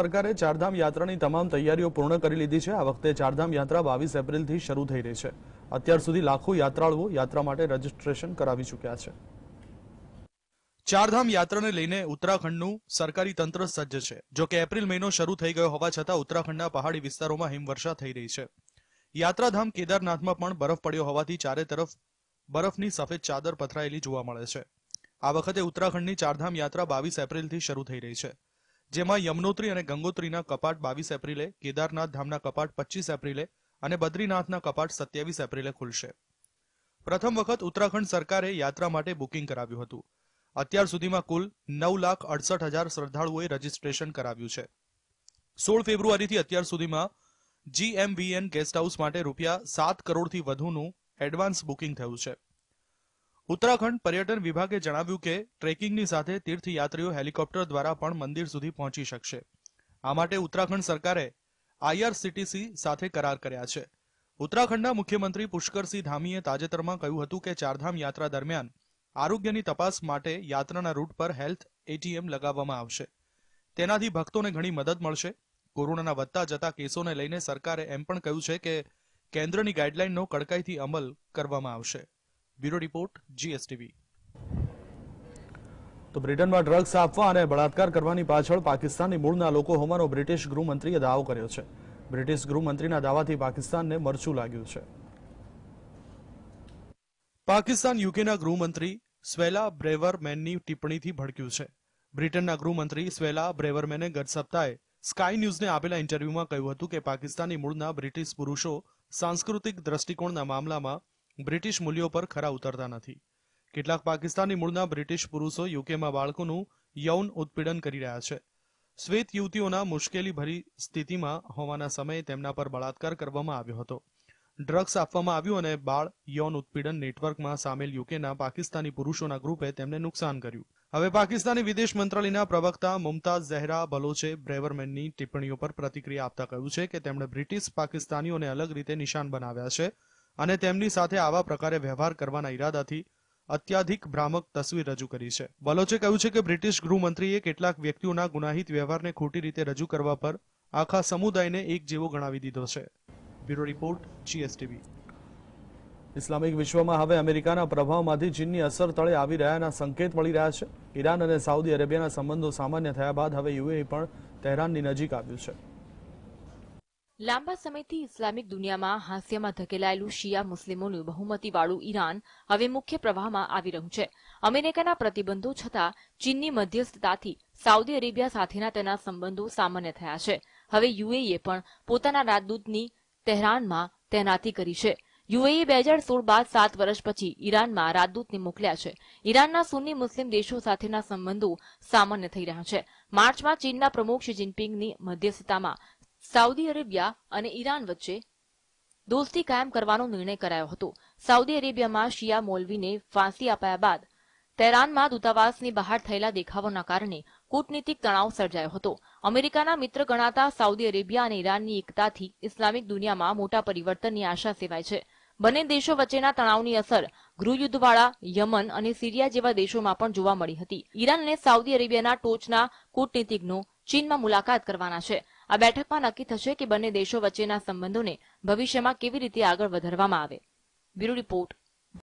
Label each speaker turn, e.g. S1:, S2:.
S1: સરકારે ચારધામ યાત્રાની તમામ તૈયારીઓ પૂર્ણ કરી લીધી છે આ વખતે ચારધામ યાત્રા બાવીસ એપ્રિલથી શરૂ થઈ રહી છે અત્યાર સુધી લાખો યાત્રાળુઓ યાત્રા માટે રજીસ્ટ્રેશન કરાવી ચુક્યા છે ચારધામ યાત્રાને લઈને ઉત્તરાખંડનું સરકારી તંત્ર સજ્જ છે જો કે એપ્રિલ મહિનો શરૂ થઈ ગયો હોવા છતાં ઉત્તરાખંડના પહાડી વિસ્તારોમાં હિમવર્ષા થઈ રહી છે યાત્રાધામ કેદારનાથમાં પણ બરફ પડ્યો હોવાથી ચારે તરફ બરફની સફેદ ચાદર પથરાયેલી જોવા મળે છે આ વખતે ઉત્તરાખંડની ચારધામ યાત્રા બાવીસ એપ્રિલથી શરૂ થઈ રહી છે જેમાં યમનોત્રી અને ગંગોત્રીના કપાટ બાવીસ એપ્રિલે કેદારનાથ ધામના કપાટ પચીસ એપ્રિલે અને બદ્રીનાથના કપાટ સત્યાવીસ એપ્રિલે ખુલશે પ્રથમ વખત ઉત્તરાખંડ સરકારે યાત્રા માટે બુકિંગ કરાવ્યું હતું અત્યાર સુધીમાં કુલ નવ લાખ અડસઠ હજાર શ્રદ્ધાળુઓએ રજીસ્ટ્રેશન કરાવ્યું છે સોળ ફેબ્રુઆરીથી અત્યાર સુધીમાં જીએમવીએન ગેસ્ટ હાઉસ માટે રૂપિયા સાત કરોડથી વધુનું એડવાન્સ બુકિંગ થયું છે ઉત્તરાખંડ પર્યટન વિભાગે જણાવ્યું કે ટ્રેકિંગની સાથે તીર્થયાત્રીઓ હેલિકોપ્ટર દ્વારા પણ મંદિર સુધી પહોંચી શકશે આ માટે ઉત્તરાખંડ સરકારે આઈઆરસીટીસી સાથે કરાર કર્યા છે ઉત્તરાખંડના મુખ્યમંત્રી પુષ્કરસિંહ ધામીએ તાજેતરમાં કહ્યું હતું કે ચારધામ યાત્રા દરમિયાન આરોગ્યની તપાસ માટે યાત્રાના રૂટ પર હેલ્થ એટીએમ લગાવવામાં આવશે તેનાથી ભક્તોને ઘણી મદદ મળશે કોરોનાના વધતા જતા કેસોને લઈને સરકારે એમ પણ કહ્યું છે કે કેન્દ્રની ગાઈડલાઈનનો કડકાઈથી અમલ કરવામાં આવશે બ્યુરો રિપોર્ટ જીએસટીવી તો બ્રિટનમાં ડ્રગ્સ આપવા અને બળાત્કાર કરવાની પાછળ પાકિસ્તાની મૂળના લોકો હોવાનો બ્રિટિશ ગૃહમંત્રીએ દાવો કર્યો છે બ્રિટિશ ગૃહમંત્રીના દાવાથી પાકિસ્તાનને મરચું લાગ્યું છે પાકિસ્તાન યુકેના ગૃહમંત્રી સ્વેલા બ્રેવરમેનની ટિપ્પણીથી ભડક્યું છે બ્રિટનના ગૃહમંત્રી સ્વેલા બ્રેવરમેને ગત સપ્તાહે સ્કાય ન્યૂઝને આપેલા ઇન્ટરવ્યુમાં કહ્યું હતું કે પાકિસ્તાની મૂળના બ્રિટિશ પુરુષો સાંસ્કૃતિક દ્રષ્ટિકોણના મામલામાં બ્રિટિશ મૂલ્યો પર ખરા ઉતરતા નથી કેટલાક પાકિસ્તાની મૂળના બ્રિટિશ પુરુષો યુકેમાં બાળકોનું યૌન ઉત્પીડન કરી રહ્યા છે શ્વેત યુવતીઓના મુશ્કેલી ભરી સ્થિતિમાં હોવાના સમયે તેમના પર બળાત્કાર કરવામાં આવ્યો હતો ડ્રગ્સ આપવામાં આવ્યું અને બાળ યૌન ઉત્પીડન નેટવર્કમાં સામેલ યુકેના પાકિસ્તાની પુરુષોના ગ્રુપે તેમને નુકસાન કર્યું હવે પાકિસ્તાની વિદેશ મંત્રાલયના પ્રવક્તા મુમતાઝ ઝહેરા બલોચે બ્રેવરમેનની ટિપ્પણીઓ પર પ્રતિક્રિયા આપતા કહ્યું છે કે તેમણે બ્રિટિશ પાકિસ્તાનીઓને અલગ રીતે નિશાન બનાવ્યા છે અને તેમની સાથે આવા પ્રકારે વ્યવહાર કરવાના ઈરાદાથી અત્યાધિક ભ્રામક તસવીર રજૂ કરી છે બલોચે કહ્યું છે કે બ્રિટિશ ગૃહમંત્રીએ કેટલાક વ્યક્તિઓના ગુનાહિત વ્યવહારને ખોટી રીતે રજૂ કરવા પર આખા સમુદાયને એક જેવો ગણાવી દીધો છે બ્યુરો રિપોર્ટ જીએસટીવી ઇસ્લામિક વિશ્વમાં હવે અમેરિકાના પ્રભાવમાંથી ચીનની અસર તળે આવી રહ્યાના સંકેત મળી રહ્યા છે ઈરાન અને સાઉદી અરેબિયાના સંબંધો સામાન્ય થયા બાદ હવે યુએ પણ તહેરાનની નજીક આવ્યું છે
S2: લાંબા સમયથી ઇસ્લામિક દુનિયામાં હાંસિયામાં ધકેલાયેલું શિયા મુસ્લિમોનું બહુમતીવાળું ઈરાન હવે મુખ્ય પ્રવાહમાં આવી રહ્યું છે અમેરિકાના પ્રતિબંધો છતાં ચીનની મધ્યસ્થતાથી સાઉદી અરેબિયા સાથેના તેના સંબંધો સામાન્ય થયા છે હવે યુએઈએ પણ પોતાના રાજદૂતની તહેરાનમાં તૈનાતી કરી છે યુએઈ બે હજાર સોળ બાદ સાત વર્ષ પછી ઈરાનમાં રાજદૂતને મોકલ્યા છે ઈરાનના સુન્ની મુસ્લિમ દેશો સાથેના સંબંધો સામાન્ય થઈ રહ્યા છે માર્ચમાં ચીનના પ્રમુખ શી જિનપિંગની મધ્યસ્થતામાં સાઉદી અરેબિયા અને ઈરાન વચ્ચે દોસ્તી કાયમ કરવાનો નિર્ણય કરાયો હતો સાઉદી અરેબિયામાં શિયા મોલવીને ફાંસી અપાયા બાદ તેરાનમાં દૂતાવાસની બહાર થયેલા દેખાવોના કારણે કૂટનીતિક તણાવ સર્જાયો હતો અમેરિકાના મિત્ર ગણાતા સાઉદી અરેબિયા અને ઈરાનની એકતાથી ઇસ્લામિક દુનિયામાં મોટા પરિવર્તનની આશા સેવાય છે બંને દેશો વચ્ચેના તણાવની અસર ગૃહયુદ્ધવાળા યમન અને સિરિયા જેવા દેશોમાં પણ જોવા મળી હતી ઈરાન અને સાઉદી અરેબિયાના ટોચના કૂટનીતિજ્ઞો ચીનમાં મુલાકાત કરવાના છે આ બેઠકમાં નક્કી થશે કે બંને દેશો વચ્ચેના સંબંધોને ભવિષ્યમાં કેવી રીતે આગળ વધારવામાં આવે બ્યુરો રિપોર્ટ